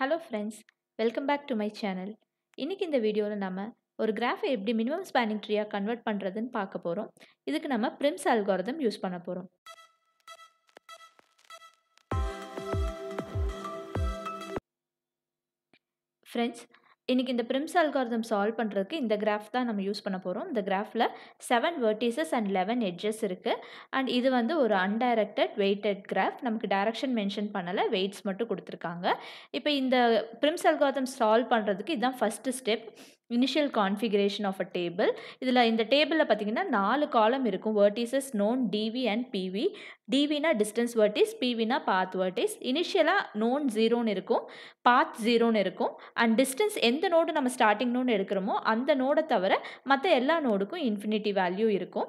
hello friends welcome back to my channel இன்றைக்கி இந்த வீடியோவில் நம்ம ஒரு கிராஃபை எப்படி மினிமம் ஸ்பேனிங் ட்ரீயாக கன்வெர்ட் பண்ணுறதுன்னு பார்க்க போகிறோம் இதுக்கு நம்ம பிரிம்ஸ் அல்காரதம் யூஸ் பண்ண போகிறோம் ஃப்ரெண்ட்ஸ் இன்றைக்கி இந்த பிரிம்ஸ் அல்காரதம் சால்வ் பண்ணுறதுக்கு இந்த கிராஃப் தான் நம்ம யூஸ் பண்ண போகிறோம் இந்த கிராஃபில் seven vertices and eleven edges இருக்குது அண்ட் இது வந்து ஒரு அன்டைரக்டட் வெயிட்டட் கிராஃப் நமக்கு டைரக்ஷன் மென்ஷன் பண்ணலை வெயிட்ஸ் மட்டும் கொடுத்துருக்காங்க இப்போ இந்த பிரிம்ஸ் அல்காரதம் சால்வ் பண்ணுறதுக்கு இதுதான் first step initial configuration of a table இதில் இந்த டேபிளில் பார்த்தீங்கன்னா நாலு காலம் இருக்கும் vertices known DV and PV டிவினா டிஸ்டன்ஸ் வேர்ட்டிஸ் பிவினா பாத் வேர்ட்டிஸ் இனிஷியலாக நோன் ஜீரோன்னு இருக்கும் பாத் ஜீரோன்னு இருக்கும் அண்ட் டிஸ்டன்ஸ் எந்த நோடு நம்ம ஸ்டார்டிங் நோன் எடுக்கிறோமோ அந்த நோடை தவிர மற்ற எல்லா நோடுக்கும் இன்ஃபினிட்டி வேல்யூ இருக்கும்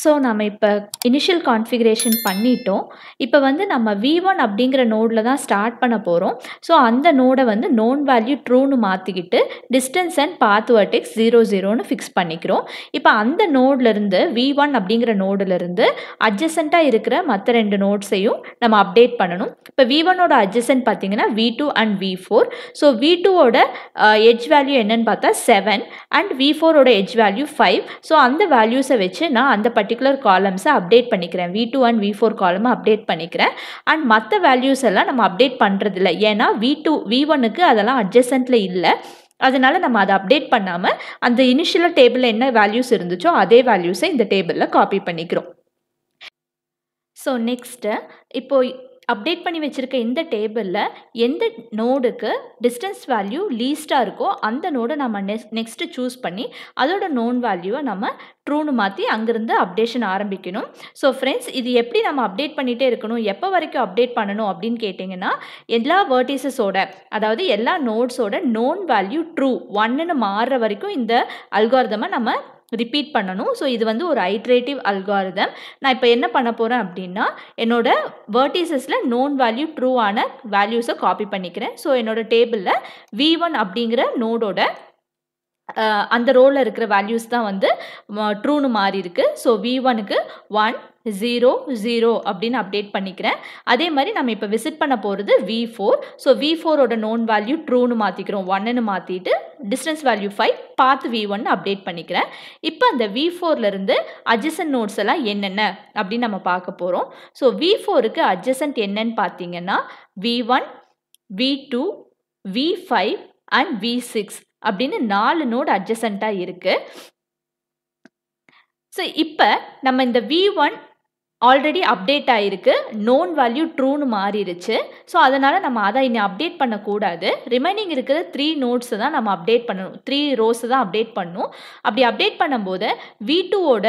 ஸோ நம்ம இப்போ இனிஷியல் கான்ஃபிகரேஷன் பண்ணிட்டோம் இப்போ வந்து நம்ம வி ஒன் அப்படிங்கிற நோடில் தான் ஸ்டார்ட் பண்ண போகிறோம் ஸோ அந்த நோடை வந்து நோன் வேல்யூ ட்ரூன்னு மாற்றிக்கிட்டு distance and path vertex zero ஜீரோன்னு ஃபிக்ஸ் பண்ணிக்கிறோம் இப்போ அந்த நோட்லேருந்து வி ஒன் அப்படிங்கிற நோடுலேருந்து அட்ஜசண்ட்டாக இருக்கிற மற்ற ரெண்டு நோட்ஸையும் நம்ம அப்டேட் பண்ணணும் இப்போ வி ஒன்னோட அட்ஜசன்ட் பார்த்தீங்கன்னா V two and V four so V டூவோட எஜ் வேல்யூ என்னன்னு பார்த்தா செவன் அண்ட் வி ஃபோரோட எஜ் வேல்யூ ஃபைவ் ஸோ அந்த வேல்யூஸை வச்சு நான் அந்த பர்டிகுலர் காலம்ஸை அப்டேட் பண்ணிக்கிறேன் V two and V four காலமை அப்டேட் பண்ணிக்கிறேன் அண்ட் மற்ற வேல்யூஸ் எல்லாம் நம்ம அப்டேட் பண்ணுறதில்ல ஏன்னா வி டூ வி ஒனுக்கு அதெல்லாம் அட்ஜஸ்டண்ட்டில் இல்லை அதனால் நம்ம அதை அப்டேட் பண்ணாமல் அந்த இனிஷியல் டேபிளில் என்ன வேல்யூஸ் இருந்துச்சோ அதே வேல்யூஸை இந்த டேபிளில் காப்பி பண்ணிக்கிறோம் ஸோ நெக்ஸ்ட்டு இப்போது அப்டேட் பண்ணி வச்சுருக்க இந்த டேபிளில் எந்த நோடுக்கு டிஸ்டன்ஸ் வேல்யூ லீஸ்ட்டாக இருக்கோ அந்த நோடை நம்ம நெக்ஸ்ட் நெக்ஸ்ட்டு சூஸ் பண்ணி அதோட நோன் வேல்யூவை நம்ம ட்ரூன்னு மாற்றி அங்கேருந்து அப்டேஷன் ஆரம்பிக்கணும் ஸோ ஃப்ரெண்ட்ஸ் இது எப்படி நம்ம அப்டேட் பண்ணிகிட்டே இருக்கணும் எப்போ வரைக்கும் அப்டேட் பண்ணணும் அப்படின்னு கேட்டிங்கன்னா எல்லா வேர்டிசஸோட அதாவது எல்லா நோட்ஸோட நோன் வேல்யூ ட்ரூ ஒன்னுன்னு மாறுற வரைக்கும் இந்த அல்காரதமாக நம்ம ரிப்பீட் பண்ணணும் ஸோ இது வந்து ஒரு ஐட்ரேட்டிவ் அல்காரிதம் நான் இப்போ என்ன பண்ண போகிறேன் அப்படின்னா என்னோட வேர்டிசஸில் நோன் வேல்யூ ட்ரூவான வேல்யூஸை காப்பி பண்ணிக்கிறேன் ஸோ என்னோட டேபிளில் வி ஒன் அப்படிங்கிற நோடோட அந்த ரோலில் இருக்கிற வேல்யூஸ் தான் வந்து ட்ரூன்னு மாறி இருக்கு ஸோ வி ஒனுக்கு ஒன் ஜீரோ ஜீரோ அப்படின்னு அப்டேட் பண்ணிக்கிறேன் அதே மாதிரி நம்ம இப்போ விசிட் பண்ண போகிறது வி ஃபோர் ஸோ வி ஃபோரோட நோன் வேல்யூ ட்ரூன்னு மாற்றிக்கிறோம் ஒன்னுன்னு மாற்றிட்டு டிஸ்டன்ஸ் வேல்யூ ஃபைவ் பார்த்து வி ஒன் அப்டேட் பண்ணிக்கிறேன் இப்போ அந்த வி ஃபோர்லேருந்து அட்ஜசன்ட் நோட்ஸ் எல்லாம் என்னென்ன அப்படின்னு நம்ம பார்க்க போகிறோம் ஸோ வி ஃபோருக்கு அட்ஜசன்ட் என்னன்னு பார்த்தீங்கன்னா V one V two V five and V six அப்படின்னு நாலு நோடு அட்ஜசண்டா இருக்குது ஸோ இப்போ நம்ம இந்த வி ஒன் ஆல்ரெடி அப்டேட் ஆகிருக்கு நோன் வேல்யூ ட்ரூன்னு மாறிடுச்சு ஸோ அதனால் நம்ம அதை இனி அப்டேட் பண்ணக்கூடாது ரிமைனிங் இருக்கிற த்ரீ நோட்ஸு தான் நம்ம அப்டேட் பண்ணணும் த்ரீ ரோஸ் தான் அப்டேட் பண்ணணும் அப்படி அப்டேட் பண்ணும்போது வி டூவோட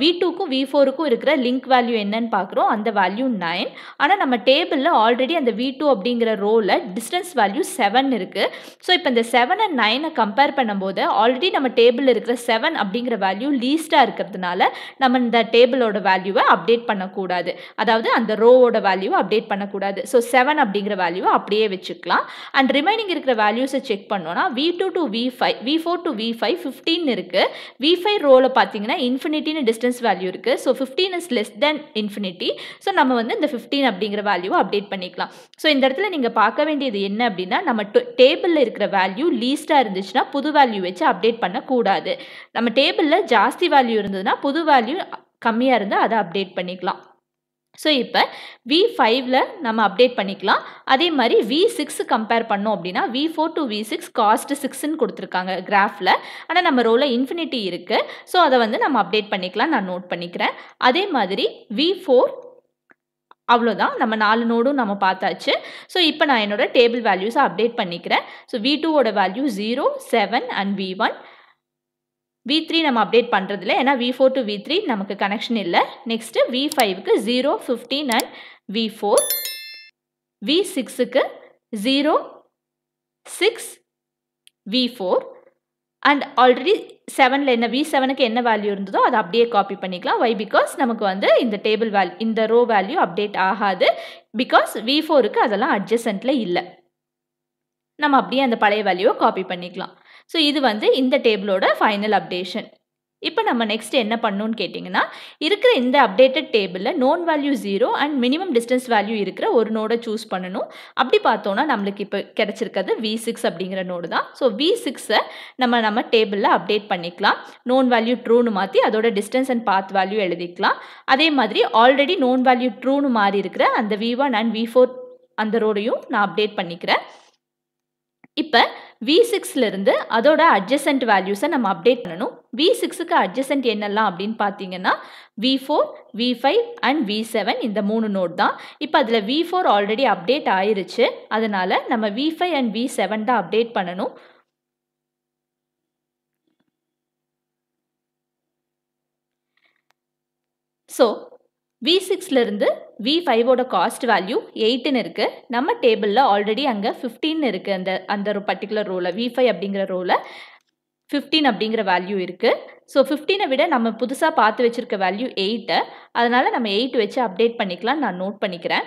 வி டூக்கும் வி ஃபோருக்கும் இருக்கிற லிங்க் வேல்யூ என்னன்னு பார்க்குறோம் அந்த வேல்யூ நைன் ஆனால் நம்ம டேபிளில் ஆல்ரெடி அந்த வி டூ அப்படிங்கிற ரோவில் டிஸ்டன்ஸ் வேல்யூ செவன் இருக்குது ஸோ இப்போ இந்த செவன் அண்ட் நைனை கம்பேர் பண்ணும்போது ஆல்ரெடி நம்ம டேபிளில் இருக்கிற செவன் அப்படிங்கிற வேல்யூ லீஸ்ட்டாக இருக்கிறதுனால நம்ம இந்த டேபிளோட வேல்யூவை அப்டேட் பண்ணக்கூடாது அதாவது அந்த ரோவோட வேல்யூவை அப்டேட் பண்ணக்கூடாது ஸோ செவன் அப்படிங்கிற வேல்யூவை அப்படியே வச்சுக்கலாம் அண்ட் ரிமைனிங் இருக்கிற வேல்யூஸை செக் பண்ணோன்னா V two to V five V four to V five fifteen இருக்குது வி ஃபைவ் ரோவில் பார்த்தீங்கன்னா இன்ஃபினிட்டி ஃபிஃப்டின் டிஸ்டன்ஸ் வேல்யூ இருக்குது so fifteen is less than infinity so நம்ம வந்து இந்த ஃபிஃப்டீன் அப்படிங்கிற வேல்யூவை அப்டேட் பண்ணிக்கலாம் ஸோ இந்த இடத்துல நீங்கள் பார்க்க வேண்டியது என்ன அப்படின்னா நம்ம டேபிளில் இருக்கிற வேல்யூ லீஸ்ட்டாக இருந்துச்சுன்னா புது வேல்யூ வச்சு அப்டேட் பண்ணக்கூடாது நம்ம டேபிளில் ஜாஸ்தி வேல்யூ இருந்ததுன்னா புது வேல்யூ கம்மியாக இருந்தால் அதை அப்டேட் பண்ணிக்கலாம் ஸோ இப்போ வி ஃபைவ்ல நம்ம அப்டேட் பண்ணிக்கலாம் அதே மாதிரி வி சிக்ஸ் கம்பேர் பண்ணோம் அப்படின்னா V four to V six cost சிக்ஸ்ன்னு கொடுத்துருக்காங்க கிராஃபில் ஆனால் நம்ம ரோவில் இன்ஃபினிட்டி இருக்குது ஸோ அதை வந்து நம்ம அப்டேட் பண்ணிக்கலாம் நான் நோட் பண்ணிக்கிறேன் அதே மாதிரி வி ஃபோர் அவ்வளோதான் நம்ம நாலு நோடும் நம்ம பார்த்தாச்சு ஸோ இப்போ நான் என்னோடய டேபிள் வேல்யூஸை அப்டேட் பண்ணிக்கிறேன் ஸோ வி டூவோட value zero seven and V one V three நம்ம அப்டேட் பண்ணுறதில்ல ஏன்னா V four to V three நமக்கு கனெக்ஷன் இல்லை நெக்ஸ்ட்டு வி ஃபைவ்க்கு zero fifteen and V four V சிக்ஸுக்கு zero six V four and already செவனில் என்ன வி செவனுக்கு என்ன வேல்யூ இருந்ததோ அதை அப்படியே காப்பி பண்ணிக்கலாம் வை பிகாஸ் நமக்கு வந்து இந்த டேபிள் வேல்யூ இந்த ரோ வேல்யூ அப்டேட் ஆகாது பிகாஸ் வி ஃபோருக்கு அதெல்லாம் அட்ஜசண்ட்டில் இல்லை நம்ம அப்படியே அந்த பழைய வேல்யூவை காப்பி பண்ணிக்கலாம் ஸோ இது வந்து இந்த டேபிளோட ஃபைனல் அப்டேஷன் இப்போ நம்ம நெக்ஸ்ட் என்ன பண்ணணுன்னு கேட்டிங்கன்னா இருக்கிற இந்த அப்டேட்டட் டேபிளில் known value zero and minimum distance value இருக்கிற ஒரு நோடை சூஸ் பண்ணணும் அப்படி பார்த்தோன்னா நம்மளுக்கு இப்போ கிடச்சிருக்கிறது வி சிக்ஸ் அப்படிங்கிற நோடு தான் ஸோ வி சிக்ஸை நம்ம நம்ம டேபிளில் அப்டேட் பண்ணிக்கலாம் நோன் வேல்யூ ட்ரூன்னு மாற்றி அதோட டிஸ்டன்ஸ் அண்ட் பாத் வேல்யூ எழுதிக்கலாம் அதே மாதிரி ஆல்ரெடி நோன் வேல்யூ ட்ரூன்னு மாறி இருக்கிற அந்த V one and V four அந்த ரோடையும் நான் அப்டேட் பண்ணிக்கிறேன் இப்போ வி சிக்ஸ்லேருந்து அதோட அட்ஜசன்ட் வேல்யூஸை நம்ம அப்டேட் பண்ணணும் வி சிக்ஸுக்கு அட்ஜசன்ட் என்னெல்லாம் அப்படின்னு பார்த்தீங்கன்னா V four V five and V seven இந்த மூணு நோட் தான் இப்போ அதில் வி ஃபோர் ஆல்ரெடி அப்டேட் ஆயிருச்சு அதனால் நம்ம V five and V seven தான் அப்டேட் பண்ணணும் ஸோ வி சிக்ஸ்லேருந்து வி ஃபைவோட காஸ்ட் வேல்யூ எயிட்டுன்னு இருக்குது நம்ம டேபிளில் ஆல்ரெடி அங்கே ஃபிஃப்டின் இருக்குது அந்த அந்த பர்டிகுலர் ரோவில் வி ஃபைவ் அப்படிங்கிற ரோவில் ஃபிஃப்டீன் அப்படிங்கிற வேல்யூ இருக்குது ஸோ ஃபிஃப்டீனை விட நம்ம புதுசாக பார்த்து வச்சுருக்க வேல்யூ எயிட்டை அதனால் நம்ம எயிட் வச்சு அப்டேட் பண்ணிக்கலாம் நான் நோட் பண்ணிக்கிறேன்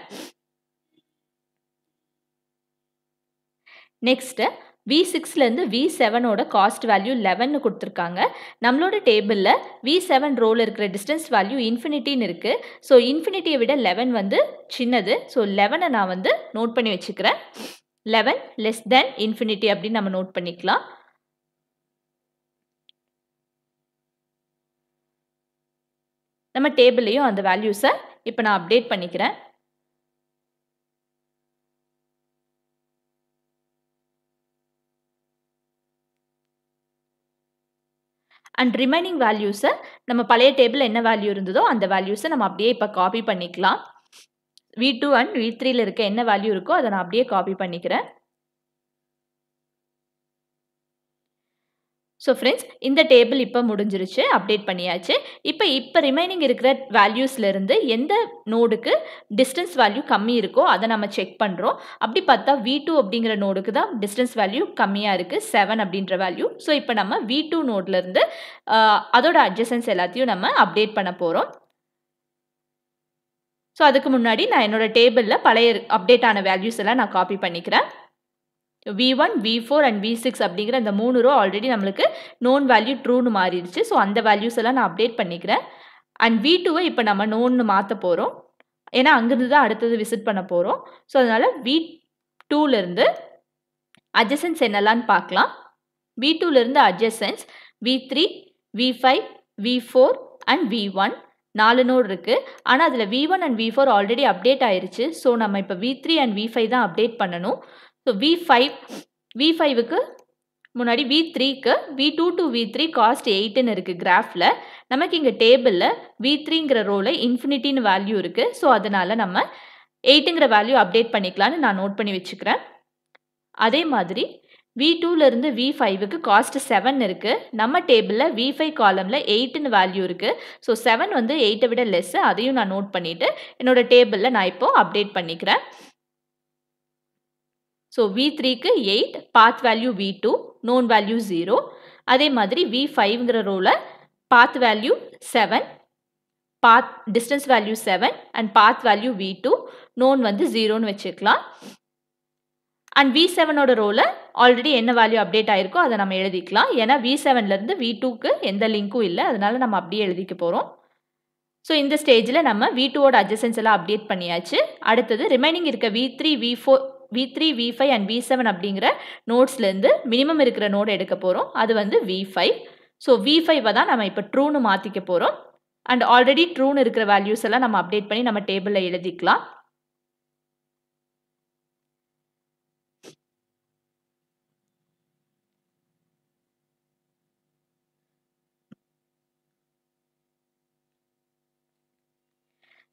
நெக்ஸ்ட்டு வி சிக்ஸ்லேருந்து வி செவனோட காஸ்ட் வேல்யூ லெவன்னு கொடுத்துருக்காங்க நம்மளோட டேபிளில் வி செவன் ரோவில் இருக்கிற டிஸ்டன்ஸ் வேல்யூ இன்ஃபினிட்டின்னு இருக்குது ஸோ இன்ஃபினிட்டியை விட லெவன் வந்து சின்னது ஸோ லெவனை நான் வந்து நோட் பண்ணி வச்சுக்கிறேன் லெவன் லெஸ் தென் இன்ஃபினிட்டி அப்படின்னு நம்ம நோட் பண்ணிக்கலாம் நம்ம டேபிளையும் அந்த வேல்யூஸை இப்போ நான் அப்டேட் பண்ணிக்கிறேன் அண்ட் ரிமைனிங் வேல்யூஸை நம்ம பழைய டேபிள் என்ன வேல்யூ இருந்ததோ அந்த வேல்யூஸை நம்ம அப்படியே இப்போ காப்பி பண்ணிக்கலாம் வி டூ அண்ட் வி த்ரீல இருக்க என்ன வேல்யூ இருக்கோ அதை நான் அப்படியே காப்பி பண்ணிக்கிறேன் ஸோ ஃப்ரெண்ட்ஸ் இந்த டேபிள் இப்போ முடிஞ்சிருச்சு அப்டேட் பண்ணியாச்சு இப்போ இப்போ ரிமைனிங் இருக்கிற வேல்யூஸ்லேருந்து எந்த நோடுக்கு டிஸ்டன்ஸ் வேல்யூ கம்மி இருக்கோ அதை நம்ம செக் பண்ணுறோம் அப்படி பார்த்தா வி டூ அப்படிங்கிற நோடுக்கு தான் டிஸ்டன்ஸ் வேல்யூ கம்மியாக இருக்குது செவன் அப்படின்ற வேல்யூ ஸோ இப்போ நம்ம வி டூ நோட்லேருந்து அதோட அட்ஜஸ்டன்ஸ் எல்லாத்தையும் நம்ம அப்டேட் பண்ண போகிறோம் ஸோ அதுக்கு முன்னாடி நான் என்னோடய டேபிளில் பழைய அப்டேட் ஆன வேல்யூஸ் எல்லாம் நான் காப்பி பண்ணிக்கிறேன் V one V four and V six அப்படிங்கிற அந்த மூணு ரோ ஆல்ரெடி நம்மளுக்கு நோன் வேல்யூ ட்ரூன்னு மாறிடுச்சு ஸோ அந்த வேல்யூஸ் எல்லாம் நான் அப்டேட் பண்ணிக்கிறேன் அண்ட் வி டூவை இப்போ நம்ம நோன்னு மாற்ற போகிறோம் ஏன்னா அங்கேருந்து தான் அடுத்தது விசிட் பண்ண போகிறோம் ஸோ அதனால் வி டூலேருந்து அட்ஜசன்ஸ் என்னெல்லான்னு பார்க்கலாம் வி டூலேருந்து adjacents V three V five V four and V one நாலு நோடு இருக்குது ஆனால் அதில் V one and V four already update ஆயிடுச்சு ஸோ நம்ம இப்போ V three and V five தான் அப்டேட் பண்ணணும் ஸோ வி ஃபைவ் வி ஃபைவுக்கு முன்னாடி வி த்ரீக்கு V two to V three cost எயிட்டுன்னு இருக்குது கிராஃபில் நமக்கு இங்கே டேபிளில் வி த்ரீங்கிற ரோவில் இன்ஃபினிட்டின்னு வேல்யூ இருக்குது ஸோ அதனால் நம்ம எயிட்டுங்கிற வேல்யூ அப்டேட் பண்ணிக்கலான்னு நான் நோட் பண்ணி வச்சுக்கிறேன் அதே மாதிரி வி டூலேருந்து வி ஃபைவுக்கு காஸ்ட் செவன் இருக்குது நம்ம டேபிளில் வி ஃபைவ் காலமில் எயிட்டுன்னு வேல்யூ இருக்குது ஸோ செவன் வந்து எயிட்டை விட லெஸ்ஸு அதையும் நான் நோட் பண்ணிவிட்டு என்னோடய டேபிளில் நான் இப்போது அப்டேட் பண்ணிக்கிறேன் ஸோ வி த்ரீக்கு eight path value V two known value zero அதே மாதிரி வி ஃபைவ்ங்கிற ரோவில் path value seven path distance value seven and path value V two known வந்து ஜீரோன்னு வச்சுக்கலாம் அண்ட் வி செவனோட ரோல ஆல்ரெடி என்ன வேல்யூ அப்டேட் ஆயிருக்கு அதை நம்ம எழுதிக்கலாம் என்ன வி செவன்லேருந்து வி டூக்கு எந்த லிங்க்கும் இல்லை அதனால நம்ம அப்படியே எழுதிக்க போகிறோம் ஸோ இந்த ஸ்டேஜில் நம்ம v2 ஓட அட்ஜஸ்டன்ஸ் எல்லாம் அப்டேட் பண்ணியாச்சு அடுத்தது ரிமைனிங் இருக்க V three V four V three V five and V seven அப்படிங்கிற நோட்ஸ்லேருந்து மினிமம் இருக்கிற நோட் எடுக்க போகிறோம் அது வந்து வி ஃபைவ் ஸோ வி ஃபைவை தான் நம்ம இப்போ ட்ரூன்னு மாற்றிக்க போகிறோம் அண்ட் ஆல்ரெடி ட்ரூன்னு இருக்கிற வேல்யூஸ் எல்லாம் நம்ம அப்டேட் பண்ணி நம்ம டேபிளில் எழுதிக்கலாம்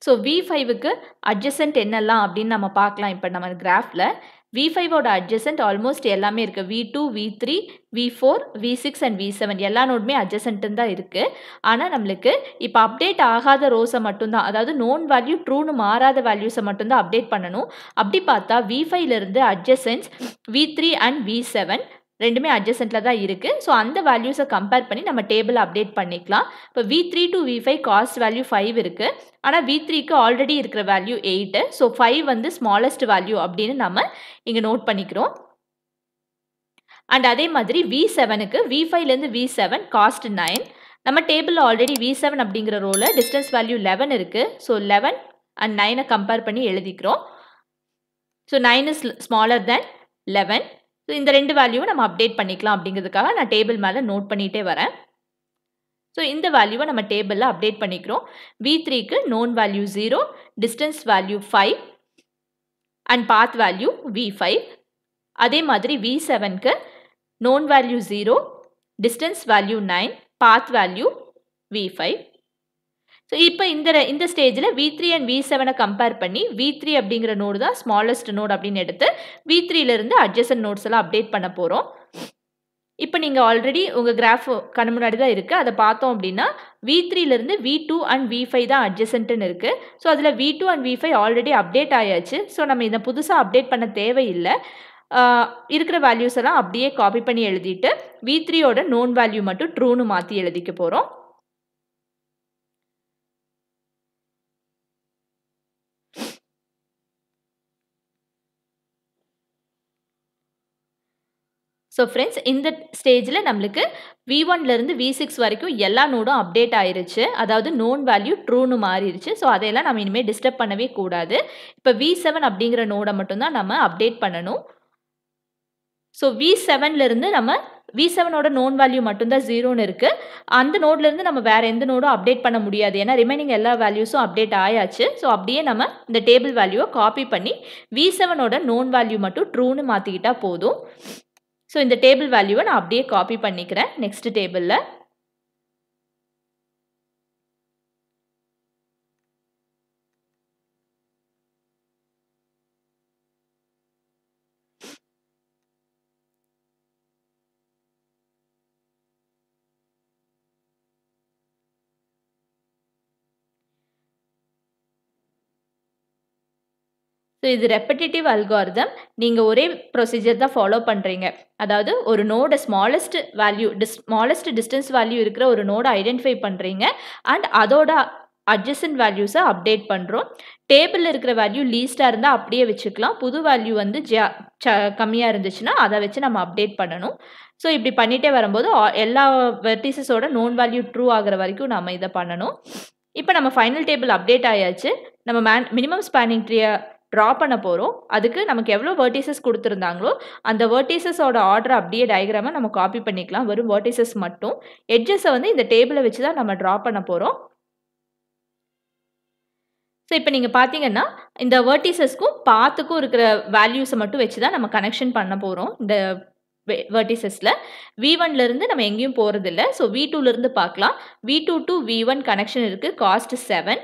ஸோ வி ஃபைவுக்கு அட்ஜசன்ட் என்னெல்லாம் அப்படின்னு நம்ம பார்க்கலாம் இப்போ நம்ம கிராஃபில் வி ஃபைவோட அட்ஜசன்ட் ஆல்மோஸ்ட் எல்லாமே இருக்குது V two V three V four V six and V seven எல்லா நோடுமே அட்ஜசன்ட்டு தான் இருக்குது ஆனால் நம்மளுக்கு இப்போ அப்டேட் ஆகாத ரோஸை மட்டும்தான் அதாவது நோன் வேல்யூ ட்ரூனு மாறாத வேல்யூஸை மட்டும்தான் அப்டேட் பண்ணணும் அப்படி பார்த்தா வி ஃபைவ்லேருந்து adjacents V three and V seven ரெண்டுமே அட்ஜசண்ட்டில் தான் இருக்குது ஸோ அந்த வேல்யூஸை கம்பேர் பண்ணி நம்ம டேபிள் அப்டேட் பண்ணிக்கலாம் இப்போ V three to V five cost value five இருக்குது ஆனால் வி த்ரீக்கு ஆல்ரெடி இருக்கிற வேல்யூ எயிட்டு ஸோ ஃபைவ் வந்து ஸ்மாலஸ்ட் வேல்யூ அப்படின்னு நம்ம இங்கே நோட் பண்ணிக்கிறோம் அண்ட் அதே மாதிரி வி செவனுக்கு வி ஃபைவ்லேருந்து வி செவன் காஸ்ட் நைன் நம்ம டேபிளில் ஆல்ரெடி வி செவன் அப்படிங்கிற ரோலில் டிஸ்டன்ஸ் வேல்யூ லெவன் இருக்குது ஸோ லெவன் அண்ட் நைனை கம்பேர் பண்ணி எழுதிக்கிறோம் so nine is smaller then eleven so இந்த ரெண்டு வேல்யூவை நம்ம அப்டேட் பண்ணிக்கலாம் அப்படிங்கிறதுக்காக நான் டேபிள் மேலே நோட் பண்ணிகிட்டே வரேன் ஸோ இந்த வேல்யூவை நம்ம டேபிளில் அப்டேட் பண்ணிக்கிறோம் வி த்ரீக்கு known value zero distance value five and path value V five அதே மாதிரி வி செவனுக்கு known value zero distance value nine path value V five so இப்போ இந்த இந்த ஸ்டேஜில் வி த்ரீ அண்ட் வி செவனை கம்பேர் பண்ணி வி த்ரீ அப்படிங்கிற நோடு தான் ஸ்மாலஸ்ட் நோடு அப்படின்னு எடுத்து வி த்ரீலேருந்து அட்ஜசன் நோட்ஸ் எல்லாம் அப்டேட் பண்ண போகிறோம் இப்போ நீங்கள் ஆல்ரெடி உங்கள் கிராஃப் கண் முன்னாடி தான் இருக்குது அதை பார்த்தோம் அப்படின்னா வி த்ரீலேருந்து V two and V five தான் அட்ஜசன்ட்டுன்னு இருக்குது ஸோ அதில் V two and V five already update ஆயாச்சு ஸோ நம்ம இதை புதுசாக அப்டேட் பண்ண தேவையில்லை இருக்கிற வேல்யூஸ் எல்லாம் அப்படியே காப்பி பண்ணி எழுதிட்டு வி த்ரீயோட நோன் வேல்யூ மட்டும் ட்ரூன்னு மாற்றி எழுதிக்க போகிறோம் ஸோ ஃப்ரெண்ட்ஸ் இந்த ஸ்டேஜில் நம்மளுக்கு வி ஒன்லேருந்து வி சிக்ஸ் வரைக்கும் எல்லா நோடும் அப்டேட் ஆயிருச்சு அதாவது நோன் வேல்யூ ட்ரூன்னு மாறிடுச்சு ஸோ அதையெல்லாம் நம்ம இனிமேல் டிஸ்டர்ப் பண்ணவே கூடாது இப்போ வி செவன் அப்படிங்கிற நோடை மட்டும்தான் நம்ம அப்டேட் பண்ணணும் ஸோ வி செவன்லேருந்து நம்ம வி செவனோட நோன் வேல்யூ மட்டும்தான் ஜீரோன்னு இருக்குது அந்த நோட்லேருந்து நம்ம வேறு எந்த நோடும் அப்டேட் பண்ண முடியாது ஏன்னா ரிமைனிங் எல்லா வேல்யூஸும் அப்டேட் ஆயாச்சு ஸோ அப்படியே நம்ம இந்த டேபிள் வேல்யூவை காப்பி பண்ணி வி செவனோட நோன் வேல்யூ மட்டும் ட்ரூன்னு மாற்றிக்கிட்டால் போதும் ஸோ இந்த டேபிள் வேல்யூவை நான் அப்படியே காப்பி பண்ணிக்கிறேன் நெக்ஸ்ட் டேபிளில் ஸோ இது ரெப்படேட்டிவ் அல்காரிதம் நீங்கள் ஒரே ப்ரொசீஜர் தான் ஃபாலோ பண்ணுறீங்க அதாவது ஒரு நோட ஸ்மாலஸ்ட் வேல்யூ டிஸ் ஸ்மாலஸ்ட் டிஸ்டன்ஸ் வேல்யூ இருக்கிற ஒரு நோடை ஐடென்டிஃபை பண்ணுறீங்க அண்ட் அதோட அட்ஜசன்ட் வேல்யூஸை அப்டேட் பண்ணுறோம் டேபிளில் இருக்கிற வேல்யூ லீஸ்டாக இருந்தால் அப்படியே வச்சுக்கலாம் புது வேல்யூ வந்து ஜா கம்மியாக இருந்துச்சுன்னா அதை வச்சு நம்ம அப்டேட் பண்ணணும் ஸோ இப்படி பண்ணிகிட்டே வரும்போது எல்லா வெர்டிசஸோட நோன் வேல்யூ ட்ரூ ஆகிற வரைக்கும் நம்ம இதை பண்ணணும் இப்போ நம்ம ஃபைனல் டேபிள் அப்டேட் ஆயாச்சு நம்ம மேன் மினிமம் ஸ்பேனிங் ட்ரீயை ட்ரா பண்ண போகிறோம் அதுக்கு நமக்கு எவ்வளோ வேர்டிசஸ் கொடுத்துருந்தாங்களோ அந்த வேர்டிசஸோட ஆர்டர் அப்படியே டயக்ராமை நம்ம காப்பி பண்ணிக்கலாம் வெறும் வேர்டிசஸ் மட்டும் எட்ஜஸை வந்து இந்த டேபிளை வச்சு தான் நம்ம ட்ரா பண்ண போகிறோம் ஸோ இப்போ நீங்கள் பார்த்தீங்கன்னா இந்த வேர்டிசஸ்க்கும் பாத்துக்கும் இருக்கிற வேல்யூஸை மட்டும் வச்சு தான் நம்ம கனெக்ஷன் பண்ண போகிறோம் இந்த வேர்டிசஸில் வி ஒன்லேருந்து நம்ம எங்கேயும் போகிறதில்ல ஸோ வி டூலேருந்து பார்க்கலாம் V two to V one connection இருக்குது காஸ்ட் செவன்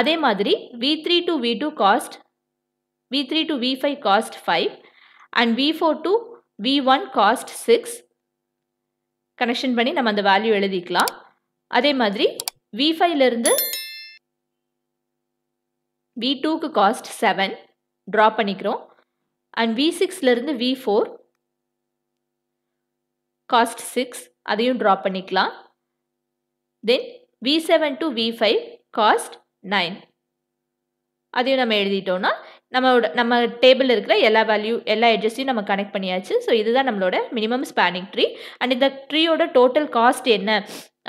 அதே மாதிரி V three to V two cost V3 to V5 cost 5 and V4 to V1 cost 6 connection பண்ணி நம்ம அந்த வேல்யூ எழுதிக்கலாம் அதே மாதிரி இருந்து V2 காஸ்ட் செவன் 7 பண்ணிக்கிறோம் அண்ட் வி சிக்ஸ்லேருந்து வி ஃபோர் காஸ்ட் சிக்ஸ் அதையும் drop பண்ணிக்கலாம் then V seven V5 V five cost nine அதையும் நம்ம எழுதிட்டோம்னா நம்மளோட நம்ம டேபிள் இருக்கிற எல்லா வேல்யூ எல்லா எட்ஜஸையும் நம்ம கனெக்ட் பண்ணியாச்சு ஸோ இதுதான் நம்மளோட மினிமம் ஸ்பேனிங் ட்ரீ அண்ட் இந்த ட்ரீயோட டோட்டல் காஸ்ட் என்ன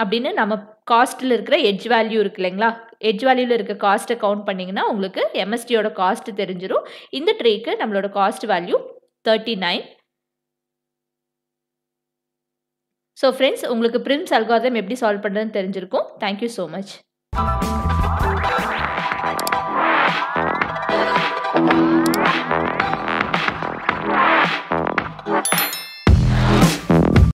அப்படின்னு நம்ம காஸ்ட்டில் இருக்கிற எட்ஜ் வேல்யூ இருக்கு இல்லைங்களா எட்ஜ் வேல்யூவில் இருக்க காஸ்ட்டை கவுண்ட் பண்ணிங்கன்னா உங்களுக்கு எம்எஸ்டியோட காஸ்ட் தெரிஞ்சிடும் இந்த ட்ரீக்கு நம்மளோட cost value thirty nine so friends உங்களுக்கு ப்ரிம்ஸ் அல்காதம் எப்படி சால்வ் பண்ணுறதுன்னு தெரிஞ்சிருக்கும் தேங்க்யூ ஸோ மச்